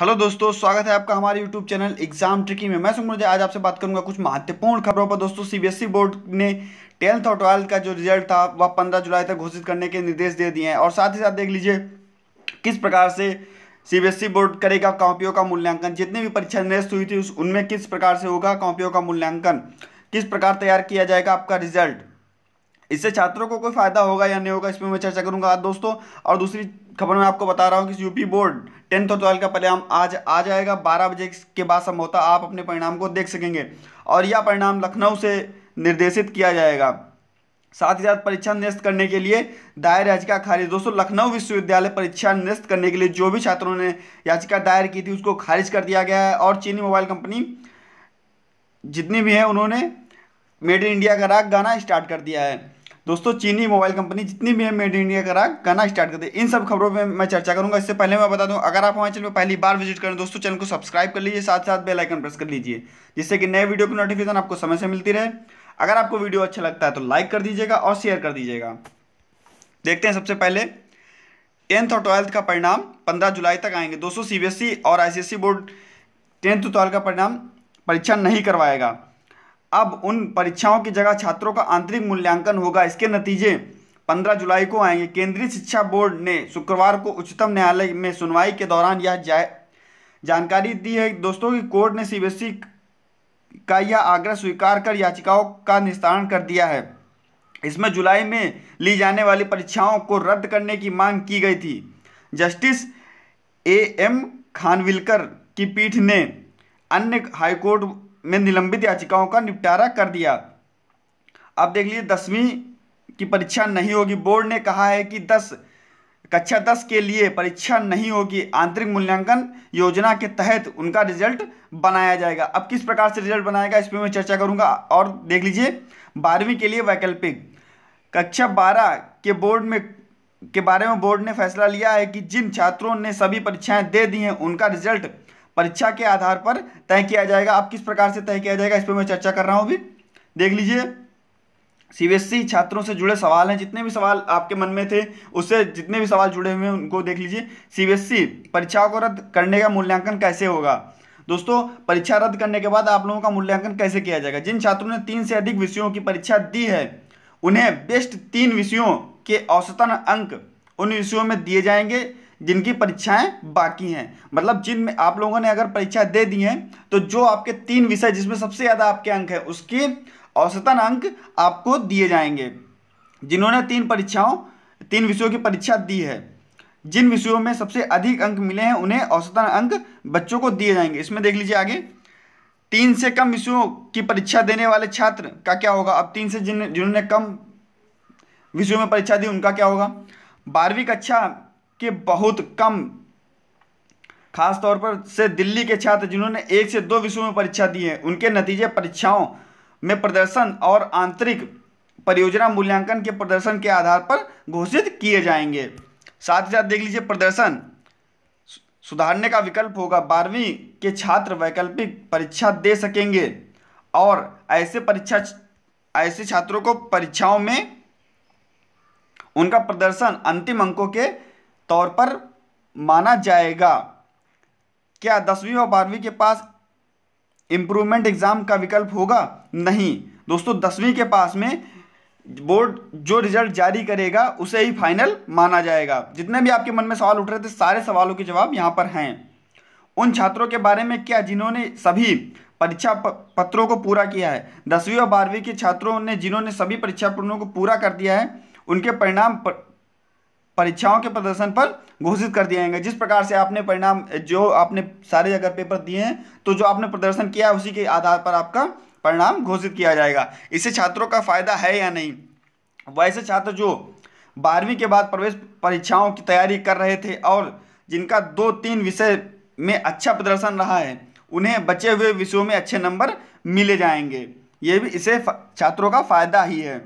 hello दोस्तों स्वागत है आपका हमारे यूट्यूब चैनल एग्जाम ट्रिकी में मैं सुमर आज आपसे बात करूंगा कुछ महत्वपूर्ण खबरों पर दोस्तों सीबीएसई e बोर्ड ने टेंथ और ट्वेल्थ का जो रिजल्ट था वह पंद्रह जुलाई तक घोषित करने के निर्देश दे दिए हैं और साथ ही साथ देख लीजिए किस प्रकार से सीबीएसई e बोर्ड करेगा कॉपियों का मूल्यांकन जितनी भी परीक्षा निरस्त हुई थी उनमें किस प्रकार से होगा कॉपियों का मूल्यांकन किस प्रकार तैयार किया जाएगा आपका रिजल्ट इससे छात्रों को कोई फ़ायदा होगा या नहीं होगा इस पर मैं चर्चा करूंगा आज दोस्तों और दूसरी खबर मैं आपको बता रहा हूँ कि यूपी बोर्ड टेंथ और ट्वेल्थ का परिणाम आज आ जाएगा बारह बजे के बाद संभवतः आप अपने परिणाम को देख सकेंगे और यह परिणाम लखनऊ से निर्देशित किया जाएगा साथ ही साथ परीक्षा निरस्त करने के लिए दायर याचिका खारिज दोस्तों लखनऊ विश्वविद्यालय परीक्षा निरस्त करने के लिए जो भी छात्रों ने याचिका दायर की थी उसको खारिज कर दिया गया है और चीनी मोबाइल कंपनी जितनी भी है उन्होंने मेड इन इंडिया का राग गाना स्टार्ट कर दिया है दोस्तों चीनी मोबाइल कंपनी जितनी भी है मेड इन इंडिया करा गाना स्टार्ट करते इन सब खबरों पर मैं चर्चा करूंगा इससे पहले मैं बता दूं अगर आप हमारे चैनल पर पहली बार विजिट करें दोस्तों चैनल को सब्सक्राइब कर लीजिए साथ साथ बेलाइकन प्रेस कर लीजिए जिससे कि नए वीडियो की नोटिफिकेशन आपको समय से मिलती रहे अगर आपको वीडियो अच्छा लगता है तो लाइक कर दीजिएगा और शेयर कर दीजिएगा देखते हैं सबसे पहले टेंथ और ट्वेल्थ का परिणाम पंद्रह जुलाई तक आएंगे दोस्तों सी e और आई e बोर्ड टेंथ और ट्वेल्थ का परिणाम परीक्षा नहीं करवाएगा अब उन परीक्षाओं की जगह छात्रों का आंतरिक मूल्यांकन होगा इसके नतीजे 15 जुलाई को आएंगे केंद्रीय शिक्षा बोर्ड ने शुक्रवार को उच्चतम न्यायालय में सुनवाई के दौरान यह जा, जानकारी दी है दोस्तों की कोर्ट ने सीबीएसई का यह आग्रह स्वीकार कर याचिकाओं का निस्तारण कर दिया है इसमें जुलाई में ली जाने वाली परीक्षाओं को रद्द करने की मांग की गई थी जस्टिस ए एम खानविलकर की पीठ ने अन्य हाईकोर्ट में निलंबित याचिकाओं का निपटारा कर दिया अब देख लीजिए दसवीं की परीक्षा नहीं होगी बोर्ड ने कहा है कि दस कक्षा दस के लिए परीक्षा नहीं होगी आंतरिक मूल्यांकन योजना के तहत उनका रिजल्ट बनाया जाएगा अब किस प्रकार से रिजल्ट बनाएगा इस पर मैं चर्चा करूंगा और देख लीजिए बारहवीं के लिए वैकल्पिक कक्षा बारह के बोर्ड में के बारे में बोर्ड ने फैसला लिया है कि जिन छात्रों ने सभी परीक्षाएं दे दी हैं उनका रिजल्ट परीक्षा के आधार पर तय किया जाएगा अब किस प्रकार से तय किया जाएगा इस पर मैं चर्चा कर रहा हूँ अभी देख लीजिए सी छात्रों से जुड़े सवाल हैं जितने भी सवाल आपके मन में थे उससे जितने भी सवाल जुड़े हुए हैं उनको देख लीजिए सी परीक्षाओं को रद्द करने का मूल्यांकन कैसे होगा दोस्तों परीक्षा रद्द करने के बाद आप लोगों का मूल्यांकन कैसे किया जाएगा जिन छात्रों ने तीन से अधिक विषयों की परीक्षा दी है उन्हें बेस्ट तीन विषयों के औसतन अंक उन विषयों में दिए जाएंगे जिनकी परीक्षाएं बाकी हैं मतलब जिनमें आप लोगों ने अगर परीक्षा दे दी है तो जो आपके तीन विषय जिसमें सबसे ज़्यादा आपके अंक हैं उसके औसतन अंक आपको दिए जाएंगे जिन्होंने तीन परीक्षाओं तीन विषयों की परीक्षा दी है जिन विषयों में सबसे अधिक अंक मिले हैं उन्हें औसतन अंक बच्चों को दिए जाएंगे इसमें देख लीजिए आगे तीन से कम विषयों की परीक्षा देने वाले छात्र का क्या होगा अब तीन से जिन जिन्होंने कम विषयों में परीक्षा दी उनका क्या होगा बारहवीं कक्षा के बहुत कम खासतौर पर से दिल्ली के छात्र जिन्होंने एक से दो विषयों में परीक्षा दी है उनके नतीजे परीक्षाओं में प्रदर्शन और आंतरिक परियोजना मूल्यांकन के प्रदर्शन के आधार पर घोषित किए जाएंगे साथ ही साथ देख लीजिए प्रदर्शन सुधारने का विकल्प होगा बारहवीं के छात्र वैकल्पिक परीक्षा दे सकेंगे और ऐसे परीक्षा ऐसे छात्रों को परीक्षाओं में उनका प्रदर्शन अंतिम अंकों के तौर पर माना जाएगा क्या दसवीं और बारहवीं के पास इम्प्रूवमेंट एग्ज़ाम का विकल्प होगा नहीं दोस्तों दसवीं के पास में बोर्ड जो रिजल्ट जारी करेगा उसे ही फाइनल माना जाएगा जितने भी आपके मन में सवाल उठ रहे थे सारे सवालों के जवाब यहाँ पर हैं उन छात्रों के बारे में क्या जिन्होंने सभी परीक्षा पत्रों को पूरा किया है दसवीं और बारहवीं के छात्रों ने जिन्होंने सभी परीक्षा पत्रों को पूरा कर दिया है उनके परिणाम पर... परीक्षाओं के प्रदर्शन पर घोषित कर दिया जाएगा जिस प्रकार से आपने परिणाम जो आपने सारे अगर पेपर दिए हैं तो जो आपने प्रदर्शन किया है उसी के आधार पर आपका परिणाम घोषित किया जाएगा इससे छात्रों का फायदा है या नहीं वैसे छात्र जो बारहवीं के बाद प्रवेश परीक्षाओं की तैयारी कर रहे थे और जिनका दो तीन विषय में अच्छा प्रदर्शन रहा है उन्हें बचे हुए विषयों में अच्छे नंबर मिले जाएंगे ये भी इसे छात्रों का फायदा ही है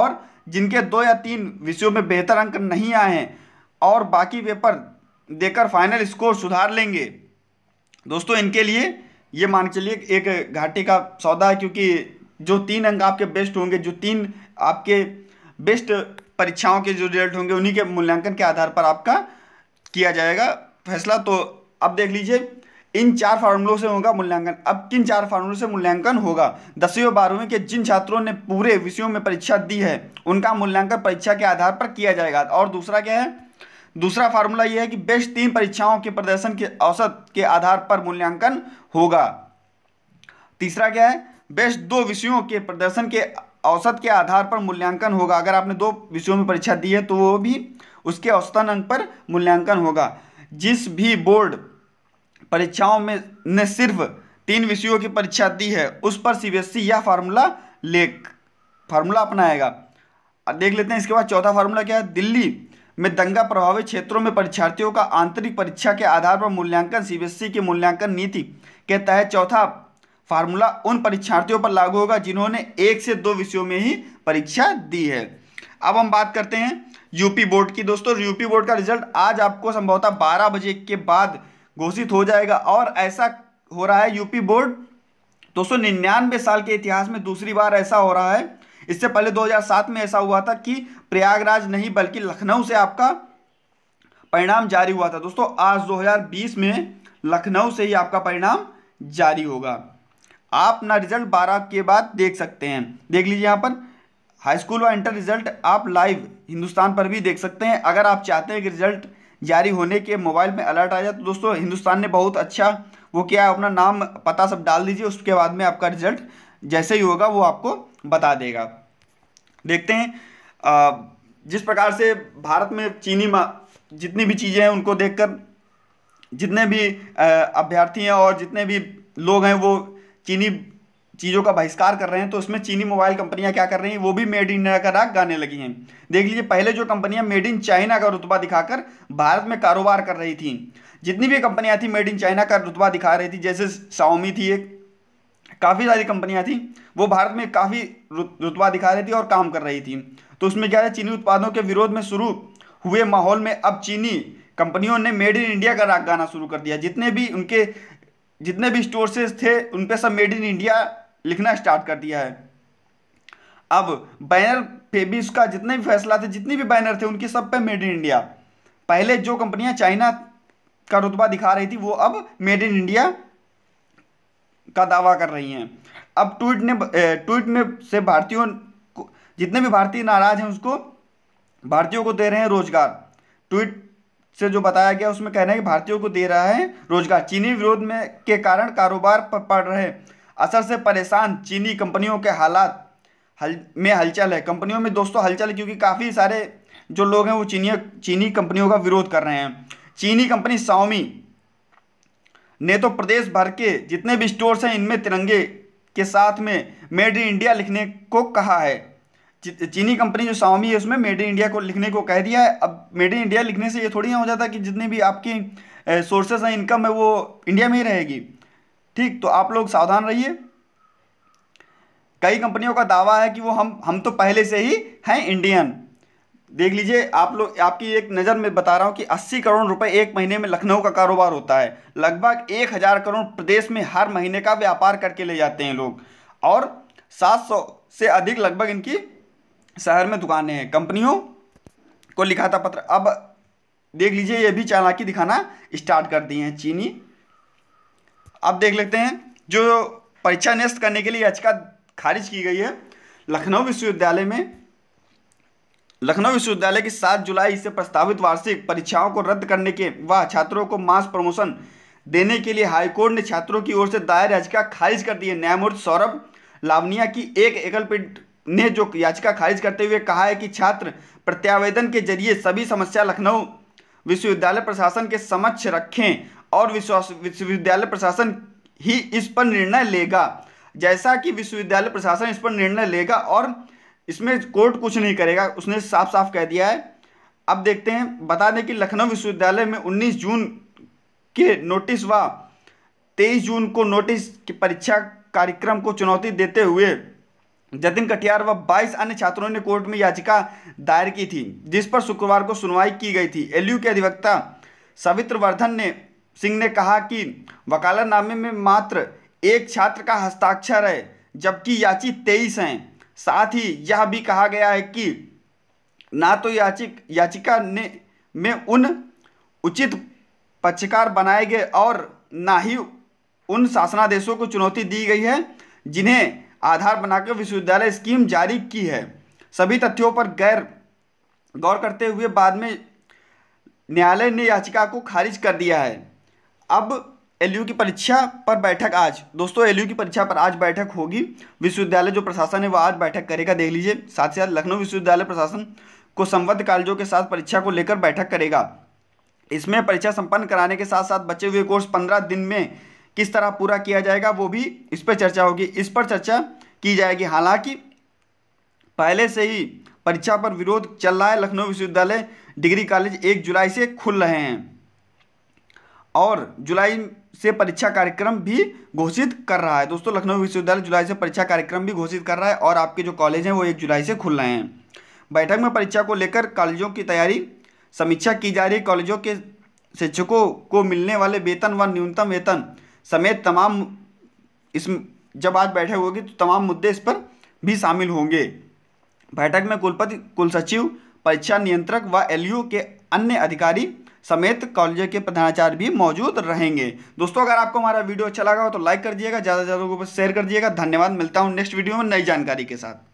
और जिनके दो या तीन विषयों में बेहतर अंक नहीं आए हैं और बाकी पेपर देकर फाइनल स्कोर सुधार लेंगे दोस्तों इनके लिए ये मान के चलिए एक घाटे का सौदा है क्योंकि जो तीन अंक आपके बेस्ट होंगे जो तीन आपके बेस्ट परीक्षाओं के जो रिजल्ट होंगे उन्हीं के मूल्यांकन के आधार पर आपका किया जाएगा फैसला तो अब देख लीजिए इन चार फार्मूलों से होगा मूल्यांकन अब किन चार फार्मूलों से मूल्यांकन होगा दसवीं और बारहवीं के जिन छात्रों ने पूरे विषयों में परीक्षा दी है उनका मूल्यांकन परीक्षा के आधार पर किया जाएगा और दूसरा क्या है दूसरा फार्मूला यह है कि बेस्ट तीन परीक्षाओं के प्रदर्शन के औसत के आधार पर मूल्यांकन होगा तीसरा क्या है बेस्ट दो विषयों के प्रदर्शन के औसत के आधार पर मूल्यांकन होगा अगर आपने दो विषयों में परीक्षा दी है तो वो भी उसके औसतन अंक पर मूल्यांकन होगा जिस भी बोर्ड परीक्षाओं में ने सिर्फ तीन विषयों की परीक्षा दी है उस पर सीबीएसई e यह फार्मूला ले फार्मूला अपनाएगा देख लेते हैं इसके बाद चौथा फार्मूला क्या है दिल्ली में दंगा प्रभावित क्षेत्रों में परीक्षार्थियों का आंतरिक परीक्षा के आधार पर मूल्यांकन सीबीएसई e की मूल्यांकन नीति के तहत चौथा फार्मूला उन परीक्षार्थियों पर लागू होगा जिन्होंने एक से दो विषयों में ही परीक्षा दी है अब हम बात करते हैं यूपी बोर्ड की दोस्तों यूपी बोर्ड का रिजल्ट आज आपको संभवतः बारह बजे के बाद घोषित हो जाएगा और ऐसा हो रहा है यूपी बोर्ड दो सौ निन्यानवे साल के इतिहास में दूसरी बार ऐसा हो रहा है इससे पहले 2007 में ऐसा हुआ था कि प्रयागराज नहीं बल्कि लखनऊ से आपका परिणाम जारी हुआ था दोस्तों आज 2020 में लखनऊ से ही आपका परिणाम जारी होगा आप ना रिजल्ट बारह के बाद देख सकते हैं देख लीजिए यहाँ पर हाई स्कूल व इंटर रिजल्ट आप लाइव हिंदुस्तान पर भी देख सकते हैं अगर आप चाहते हैं कि रिजल्ट जारी होने के मोबाइल में अलर्ट आ जाए तो दोस्तों हिंदुस्तान ने बहुत अच्छा वो क्या है अपना नाम पता सब डाल दीजिए उसके बाद में आपका रिजल्ट जैसे ही होगा वो आपको बता देगा देखते हैं जिस प्रकार से भारत में चीनी जितनी भी चीज़ें हैं उनको कर जितने भी अभ्यर्थी हैं और जितने भी लोग हैं वो चीनी चीज़ों का बहिष्कार कर रहे हैं तो उसमें चीनी मोबाइल कंपनियां क्या कर रही हैं वो भी मेड इन इंडिया का राग गाने लगी हैं देख लीजिए पहले जो कंपनियां मेड इन चाइना का रुतबा दिखाकर भारत में कारोबार कर रही थी जितनी भी कंपनियां थी मेड इन चाइना का रुतबा दिखा रही थी जैसे साउमी थी एक काफ़ी सारी कंपनियाँ थी वो भारत में काफ़ी रुतबा दिखा रही थी और काम कर रही थी तो उसमें क्या है चीनी उत्पादों के विरोध में शुरू हुए माहौल में अब चीनी कंपनियों ने मेड इन इंडिया का राग गाना शुरू कर दिया जितने भी उनके जितने भी स्टोर्सेज थे उन पर सब मेड इन इंडिया लिखना स्टार्ट कर दिया है अब बैनर पे भी उसका जितने भी फैसला थे जितने भी बैनर थे उनके सब पे मेड इन इंडिया पहले जो कंपनियां चाइना का रुतबा दिखा रही थी वो अब मेड इन इंडिया का दावा कर रही हैं अब ट्वीट ने ट्वीट में से भारतीयों को जितने भी भारतीय नाराज हैं उसको भारतीयों को दे रहे हैं रोजगार ट्वीट से जो बताया गया उसमें कहना है कि भारतीयों को दे रहा है रोजगार चीनी विरोध में के कारण कारोबार पर पड़ रहे असर से परेशान चीनी कंपनियों के हालात हल में हलचल है कंपनियों में दोस्तों हलचल क्योंकि काफ़ी सारे जो लोग हैं वो चीनी चीनी कंपनियों का विरोध कर रहे हैं चीनी कंपनी सावमी ने तो प्रदेश भर के जितने भी स्टोर्स हैं इनमें तिरंगे के साथ में मेड इन इंडिया लिखने को कहा है चीनी कंपनी जो साउमी है उसमें मेड इन इंडिया को लिखने को कह दिया है अब मेड इन इंडिया लिखने से ये थोड़ी ना हो जाता कि जितने भी आपकी सोर्सेज हैं इनकम है वो इंडिया में ही रहेगी ठीक तो आप लोग सावधान रहिए कई कंपनियों का दावा है कि वो हम हम तो पहले से ही हैं इंडियन देख लीजिए आप लोग आपकी एक नज़र में बता रहा हूँ कि 80 करोड़ रुपए एक महीने में लखनऊ का कारोबार होता है लगभग एक हज़ार करोड़ प्रदेश में हर महीने का व्यापार करके ले जाते हैं लोग और 700 से अधिक लगभग इनकी शहर में दुकानें हैं कंपनियों को लिखा था पत्र अब देख लीजिए ये भी चालाकी दिखाना स्टार्ट कर दिए हैं चीनी अब देख लेते हैं जो परीक्षा निरस्त करने के लिए याचिका खारिज की गई है लखनऊ विश्वविद्यालय में लखनऊ विश्वविद्यालय की सात जुलाई से प्रस्तावित वार्षिक परीक्षाओं को रद्द करने के व छात्रों को मास प्रमोशन देने के लिए हाईकोर्ट ने छात्रों की ओर से दायर याचिका खारिज कर दी है न्यायमूर्ति सौरभ लावनिया की एक एकल पीठ ने जो याचिका खारिज करते हुए कहा है कि छात्र प्रत्यावेदन के जरिए सभी समस्या लखनऊ विश्वविद्यालय प्रशासन के समक्ष रखें और विश्वास विश्वविद्यालय प्रशासन ही इस पर निर्णय लेगा जैसा कि विश्वविद्यालय प्रशासन इस पर निर्णय लेगा और इसमें कोर्ट कुछ नहीं करेगा उसने साफ साफ कह दिया है अब देखते हैं बता दें कि लखनऊ विश्वविद्यालय में 19 जून के नोटिस व 23 जून को नोटिस की परीक्षा कार्यक्रम को चुनौती देते हुए जतिन कटियार व 22 अन्य छात्रों ने कोर्ट में याचिका दायर की थी जिस पर शुक्रवार को सुनवाई की गई थी एलयू के अधिवक्ता सवित्र वर्धन ने सिंह ने कहा कि वकालतनामे में मात्र एक छात्र का हस्ताक्षर है जबकि याचिक तेईस हैं साथ ही यह भी कहा गया है कि ना तो याचिक याचिका ने में उन उचित पक्षकार बनाए गए और ना ही उन शासनादेशों को चुनौती दी गई है जिन्हें आधार बनाकर विश्वविद्यालय स्कीम जारी की है सभी तथ्यों पर गैर गौर करते हुए बाद में न्यायालय ने याचिका को खारिज कर दिया है अब एल की परीक्षा पर बैठक आज दोस्तों एल की परीक्षा पर आज बैठक होगी विश्वविद्यालय जो प्रशासन है वह आज बैठक करेगा देख लीजिए साथ ही साथ लखनऊ विश्वविद्यालय प्रशासन को संबद्ध कॉलेजों के साथ परीक्षा को लेकर बैठक करेगा इसमें परीक्षा संपन्न कराने के साथ साथ बचे हुए कोर्स पंद्रह दिन में किस तरह पूरा किया जाएगा वो भी इस पर चर्चा होगी इस पर चर्चा की जाएगी हालांकि पहले से ही परीक्षा पर विरोध चल रहा है लखनऊ विश्वविद्यालय डिग्री कॉलेज एक जुलाई से खुल रहे हैं और जुलाई से परीक्षा कार्यक्रम भी घोषित कर रहा है दोस्तों लखनऊ विश्वविद्यालय जुलाई से परीक्षा कार्यक्रम भी घोषित कर रहा है और आपके जो कॉलेज हैं वो एक जुलाई से खुल रहे हैं बैठक में परीक्षा को लेकर कॉलेजों की तैयारी समीक्षा की जा रही कॉलेजों के शिक्षकों को मिलने वाले वेतन व न्यूनतम वेतन समेत तमाम इस जब आज बैठक होगी तो तमाम मुद्दे इस पर भी शामिल होंगे बैठक में कुलपति कुलसचिव परीक्षा नियंत्रक व एलयू के अन्य अधिकारी समेत कॉलेज के प्रधानाचार्य भी मौजूद रहेंगे दोस्तों अगर आपको हमारा वीडियो अच्छा लगा हो तो लाइक कर दिएगा ज़्यादा से ज़्यादा लोगों को शेयर कर दिएगा धन्यवाद मिलता हूँ नेक्स्ट वीडियो में नई जानकारी के साथ